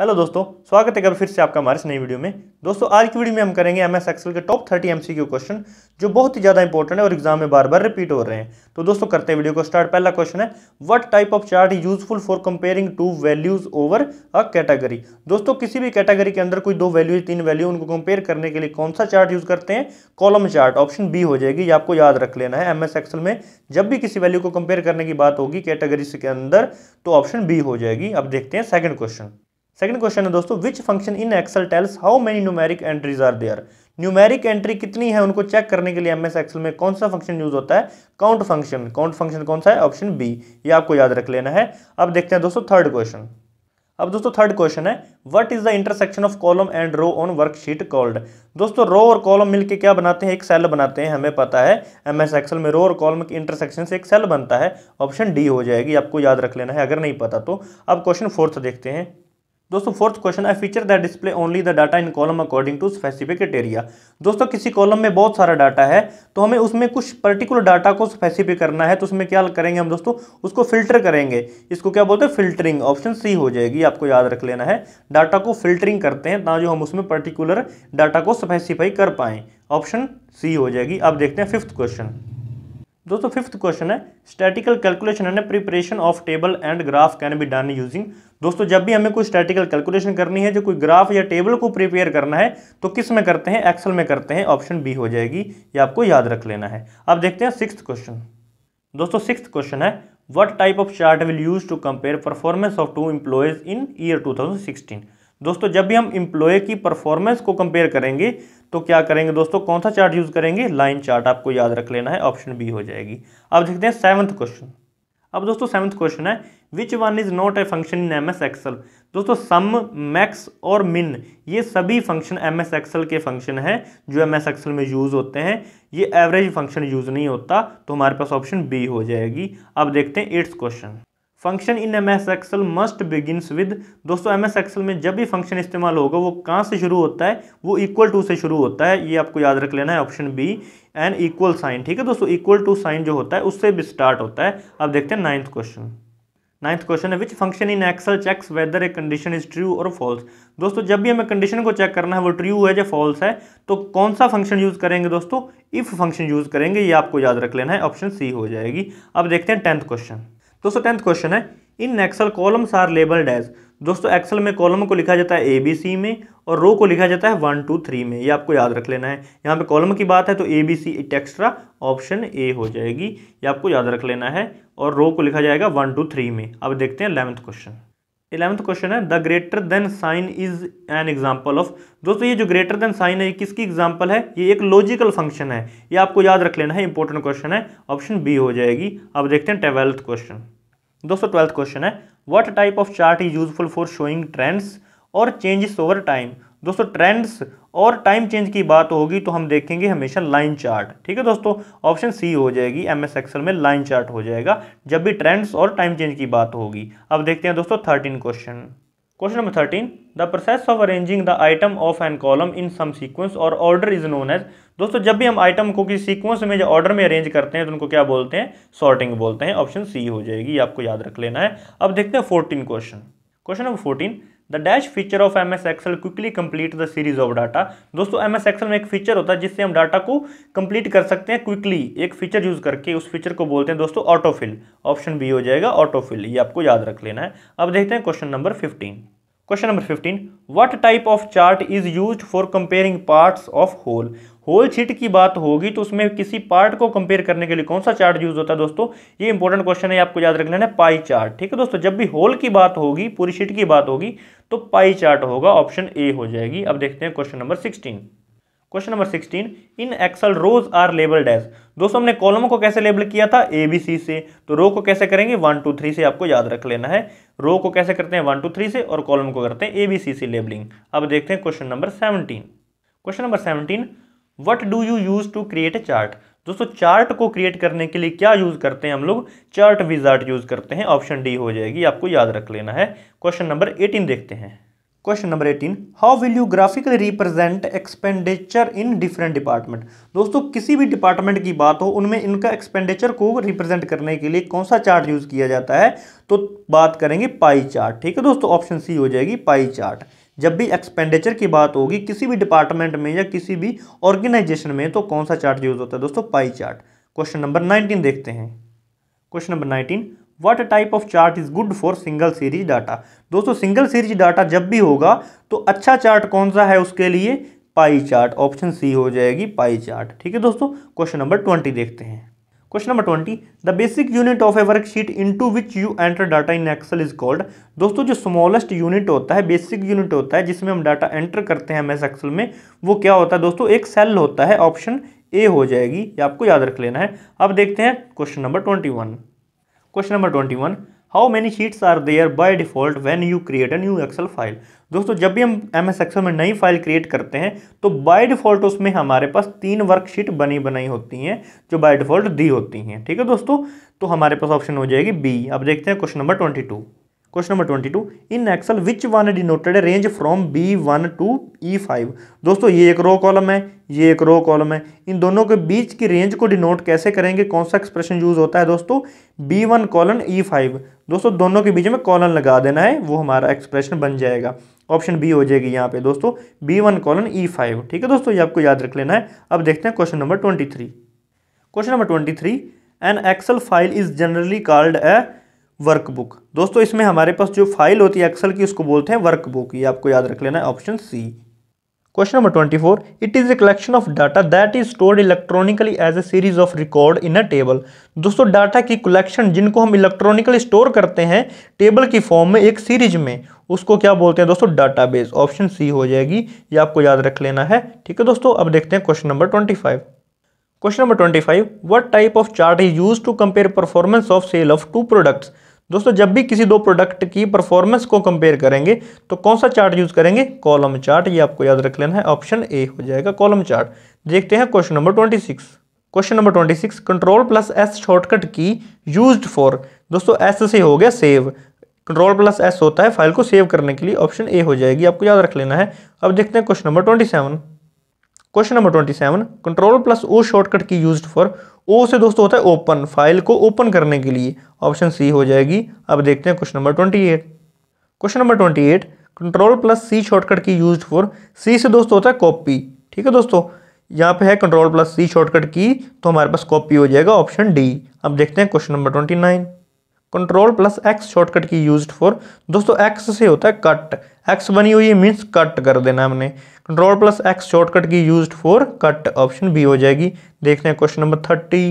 hello दोस्तों स्वागत है कल फिर से आपका हमारे इस नई वीडियो में दोस्तों आज की वीडियो में हम करेंगे एम एस एक्सल के टॉप थर्टी एम क्वेश्चन जो बहुत ही ज़्यादा इंपॉर्टेंट है और एग्जाम में बार बार रिपीट हो रहे हैं तो दोस्तों करते हैं वीडियो को स्टार्ट पहला क्वेश्चन है what type of chart useful for comparing two values over a category दोस्तों किसी भी कैटेगरी के अंदर कोई दो वैल्यू तीन वैल्यू उनको कंपेयर करने के लिए कौन सा चार्ट यूज़ करते हैं कॉलम चार्ट ऑप्शन बी हो जाएगी ये आपको याद रख लेना है एम एक्सल में जब भी किसी वैल्यू को कंपेयर करने की बात होगी कैटेगरी के अंदर तो ऑप्शन बी हो जाएगी अब देखते हैं सेकेंड क्वेश्चन सेकंड क्वेश्चन है दोस्तों which function in Excel tells how many numeric entries are there numeric entry कितनी है उनको चेक करने के लिए एम एस एक्सल में कौन सा फंक्शन यूज होता है काउंट फंक्शन काउंट फंक्शन कौन सा है ऑप्शन बी ये आपको याद रख लेना है अब देखते हैं दोस्तों थर्ड क्वेश्चन अब दोस्तों थर्ड क्वेश्चन है what is the intersection of column and row on worksheet called दोस्तों रो और कॉलम मिलके क्या बनाते हैं एक सेल बनाते हैं हमें पता है एम एस एक्सल में रो और कॉलम के इंटरसेक्शन से एक सेल बनता है ऑप्शन डी हो जाएगी आपको याद रख लेना है अगर नहीं पता तो अब क्वेश्चन फोर्थ देखते हैं दोस्तों फोर्थ क्वेश्चन है feature that display only the data in column according to specific criteria दोस्तों किसी कॉलम में बहुत सारा डाटा है तो हमें उसमें कुछ पर्टिकुलर डाटा को स्पेसिफिक करना है तो उसमें क्या करेंगे हम दोस्तों उसको फिल्टर करेंगे इसको क्या बोलते हैं फिल्टरिंग ऑप्शन सी हो जाएगी आपको याद रख लेना है डाटा को फिल्टरिंग करते हैं ना जो हम उसमें पर्टिकुलर डाटा को स्पेसिफाई कर पाएँ ऑप्शन सी हो जाएगी अब देखते हैं फिफ्थ क्वेश्चन दोस्तों फिफ्थ क्वेश्चन है statistical calculation and preparation of table and graph can be done using दोस्तों जब भी हमें कोई स्टैटिकल कैलकुलेशन करनी है जो कोई ग्राफ या टेबल को प्रिपेयर करना है तो किस में करते हैं एक्सेल में करते हैं ऑप्शन बी हो जाएगी ये आपको याद रख लेना है अब देखते हैं सिक्स क्वेश्चन दोस्तों सिक्स क्वेश्चन है what type of chart will use to compare performance of two employees in year two दोस्तों जब भी हम इम्प्लॉय की परफॉर्मेंस को कंपेयर करेंगे तो क्या करेंगे दोस्तों कौन सा चार्ट यूज़ करेंगे लाइन चार्ट आपको याद रख लेना है ऑप्शन बी हो जाएगी अब देखते हैं सेवंथ क्वेश्चन अब दोस्तों सेवंथ क्वेश्चन है which one is not a function in M S Excel दोस्तों सम मैक्स और मिन ये सभी फंक्शन एम एस एक्सल के फंक्शन हैं जो एम एस एक्सल में यूज़ होते हैं ये एवरेज फंक्शन यूज़ नहीं होता तो हमारे पास ऑप्शन बी हो जाएगी अब देखते हैं eighth question function in M S Excel must begins with दोस्तों एम एस एक्सल में जब भी फंक्शन इस्तेमाल होगा वो कहाँ से शुरू होता है वो इक्वल टू से शुरू होता है ये आपको याद रख लेना है option B and equal sign ठीक है दोस्तों इक्वल टू साइन जो होता है उससे भी स्टार्ट होता है अब देखते हैं नाइन्थ क्वेश्चन नाइन्थ क्वेश्चन है which function in Excel checks whether a condition is true और फॉल्स दोस्तों जब भी हमें कंडीशन को चेक करना है वो ट्रू है या फॉल्स है तो कौन सा फंक्शन यूज़ करेंगे दोस्तों इफ़ फंक्शन यूज़ करेंगे ये आपको याद रख लेना है ऑप्शन सी हो जाएगी अब देखते हैं टेंथ क्वेश्चन दोस्तों टेंथ क्वेश्चन है in Excel columns are labelled as दोस्तों एक्सल में कॉलम को लिखा जाता है ए बी सी में और रो को लिखा जाता है वन टू थ्री में ये आपको याद रख लेना है यहाँ पे कॉलम की बात है तो A B C it extra option A हो जाएगी ये आपको याद रख लेना है और रो को लिखा जाएगा वन टू थ्री में अब देखते हैं इलेवंथ क्वेश्चन इलेवंथ क्वेश्चन है the greater than sign is an example of दोस्तों ये जो ग्रेटर देन साइन है ये किसकी एग्जाम्पल है ये एक लॉजिकल फंक्शन है ये आपको याद रख लेना है इंपॉर्टेंट क्वेश्चन है ऑप्शन बी हो जाएगी अब देखते हैं ट्वेल्थ क्वेश्चन दोस्तों ट्वेल्थ क्वेश्चन है what type of chart is useful for showing trends और चेंजेस ओवर टाइम दोस्तों ट्रेंड्स और टाइम चेंज की बात होगी तो हम देखेंगे हमेशा लाइन चार्ट ठीक है दोस्तों ऑप्शन सी हो जाएगी एम एस एक्सल में लाइन चार्ट हो जाएगा जब भी ट्रेंड्स और टाइम चेंज की बात होगी अब देखते हैं दोस्तों thirteen question question number thirteen the process of arranging the item of an column in some sequence और ऑर्डर इज नोन एज दोस्तों जब भी हम आइटम को किसी सीक्वेंस में या ऑर्डर में अरेंज करते हैं तो उनको क्या बोलते हैं सॉर्टिंग बोलते हैं ऑप्शन सी हो जाएगी आपको याद रख लेना है अब देखते हैं fourteen question question number fourteen the dash feature of M S Excel quickly complete the series of data दोस्तों एम एस एक्सल में एक फीचर होता है जिससे हम डाटा को कंप्लीट कर सकते हैं क्विकली एक फीचर यूज करके उस फीचर को बोलते हैं दोस्तों ऑटोफिल ऑप्शन बी हो जाएगा ऑटोफिल ये आपको याद रख लेना है अब देखते हैं question number fifteen question number fifteen what type of chart is use for comparing parts of whole whole छीट की बात होगी तो उसमें किसी पार्ट को कंपेयर करने के लिए कौन सा चार्ट यूज होता है दोस्तों ये इंपॉर्टेंट क्वेश्चन है आपको याद रख लेना है पाई चार्ट ठीक है दोस्तों जब भी होल की बात होगी पूरी छीट की बात होगी तो पाई चार्ट होगा ऑप्शन ए हो जाएगी अब देखते हैं question number sixteen question number sixteen in Excel rows are labelled as दोस्तों हमने कॉलम को कैसे लेबल किया था ए बी सी से तो रो को कैसे करेंगे वन टू थ्री से आपको याद रख लेना है रो को कैसे करते हैं वन टू थ्री से और कॉलम को करते हैं ए बी सी से लेबलिंग अब देखते हैं question number seventeen question number seventeen what do you use to create a chart दोस्तों चार्ट को क्रिएट करने के लिए क्या यूज़ करते हैं हम लोग चार्ट विजार्ट यूज़ करते हैं ऑप्शन डी हो जाएगी आपको याद रख लेना है क्वेश्चन नंबर एटीन देखते हैं question number eighteen how will you graphically represent expenditure in different department दोस्तों किसी भी डिपार्टमेंट की बात हो उनमें इनका एक्सपेंडिचर को रिप्रेजेंट करने के लिए कौन सा चार्ट यूज़ किया जाता है तो बात करेंगे पाई चार्ट ठीक है दोस्तों ऑप्शन सी हो जाएगी पाई चार्ट जब भी एक्सपेंडिचर की बात होगी किसी भी डिपार्टमेंट में या किसी भी ऑर्गेनाइजेशन में तो कौन सा चार्ट यूज़ होता है दोस्तों pie chart question number nineteen देखते हैं question number nineteen what type of chart is good for single series data दोस्तों सिंगल सीरीज डाटा जब भी होगा तो अच्छा चार्ट कौन सा है उसके लिए पाई चार्ट ऑप्शन सी हो जाएगी पाई चार्ट ठीक है दोस्तों क्वेश्चन नंबर ट्वेंटी देखते हैं question number twenty the basic unit of a worksheet into which you enter data in Excel is called दोस्तों जो स्मॉलेस्ट यूनिट होता है बेसिक यूनिट होता है जिसमें हम डाटा एंटर करते हैं एम एक्सेल में वो क्या होता है दोस्तों एक सेल होता है ऑप्शन ए हो जाएगी ये आपको याद रख लेना है अब देखते हैं question number twenty one question number twenty one how many sheets are there by default when you create a new Excel file दोस्तों जब भी हम एम एस एक्सल में नई फाइल क्रिएट करते हैं तो बाय डिफ़ॉल्ट उसमें हमारे पास तीन वर्कशीट बनी बनाई होती हैं जो बाय डिफ़ॉल्ट दी होती हैं ठीक है दोस्तों तो हमारे पास ऑप्शन हो जाएगी बी अब देखते हैं question number twenty two question number twenty two in Excel which one denoted range from B one to E five दोस्तों ये एक रो कॉलम है ये एक रो कॉलम है इन दोनों के बीच की रेंज को डिनोट कैसे करेंगे कौन सा एक्सप्रेशन यूज होता है दोस्तों B one colon E five दोस्तों दोनों के बीच में कॉलन लगा देना है वो हमारा एक्सप्रेशन बन जाएगा ऑप्शन बी हो जाएगी यहाँ पे दोस्तों B one colon E five ठीक है दोस्तों ये आपको याद रख लेना है अब देखते हैं question number twenty three question number twenty three an Excel file is generally called a workbook दोस्तों इसमें हमारे पास जो फाइल होती है एक्सल की उसको बोलते हैं वर्कबुक ये आपको याद रख लेना है option C question number 24 it is a collection of data that is stored electronically as a series of record in a table दोस्तों डाटा की कलेक्शन जिनको हम इलेक्ट्रॉनिकली स्टोर करते हैं टेबल की फॉर्म में एक सीरीज में उसको क्या बोलते हैं दोस्तों डाटा बेस ऑप्शन सी हो जाएगी ये या आपको याद रख लेना है ठीक है दोस्तों अब देखते हैं question number twenty five question number twenty five what type of chart is use to compare performance of sale of two products दोस्तों जब भी किसी दो प्रोडक्ट की परफॉर्मेंस को कंपेयर करेंगे तो कौन सा चार्ट यूज करेंगे कॉलम चार्ट ये आपको याद रख लेना है ऑप्शन ए हो जाएगा कॉलम चार्ट देखते हैं question number twenty six question number twenty six control plus S shortcut की यूज फॉर दोस्तों एस से हो गया सेव कंट्रोल प्लस एस होता है फाइल को सेव करने के लिए ऑप्शन ए हो जाएगी आपको याद रख लेना है अब देखते हैं question number twenty seven question number twenty seven control plus O shortcut की यूज फॉर ओ से दोस्तों होता है ओपन फाइल को ओपन करने के लिए ऑप्शन सी हो जाएगी अब देखते हैं question number twenty eight question number twenty eight control plus C shortcut की यूज फॉर सी से दोस्तों होता है कॉपी ठीक है दोस्तों यहाँ पे है कंट्रोल प्लस सी शॉर्टकट की तो हमारे पास कॉपी हो जाएगा ऑप्शन डी अब देखते हैं question number twenty nine control plus X shortcut की यूज फॉर दोस्तों एक्स से होता है कट एक्स बनी हुई है मीन्स कट कर देना हमने कंट्रोल प्लस एक्स शॉर्टकट की use for cut option B हो जाएगी देखते हैं question number thirty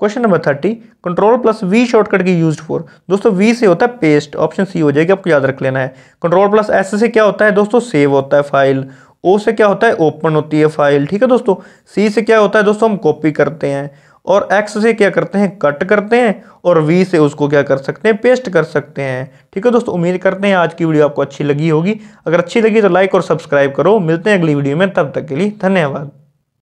question number thirty control plus V shortcut की यूज फॉर दोस्तों वी से होता है पेस्ट ऑप्शन सी हो जाएगी आपको याद रख लेना है कंट्रोल प्लस एस से क्या होता है दोस्तों सेव होता है फाइल ओ से क्या होता है ओपन होती है फाइल ठीक है दोस्तों सी से क्या होता है दोस्तों हम कॉपी करते हैं और एक्स से क्या करते हैं कट करते हैं और वी से उसको क्या कर सकते हैं पेस्ट कर सकते हैं ठीक है दोस्तों उम्मीद करते हैं आज की वीडियो आपको अच्छी लगी होगी अगर अच्छी लगी तो लाइक और सब्सक्राइब करो मिलते हैं अगली वीडियो में तब तक के लिए धन्यवाद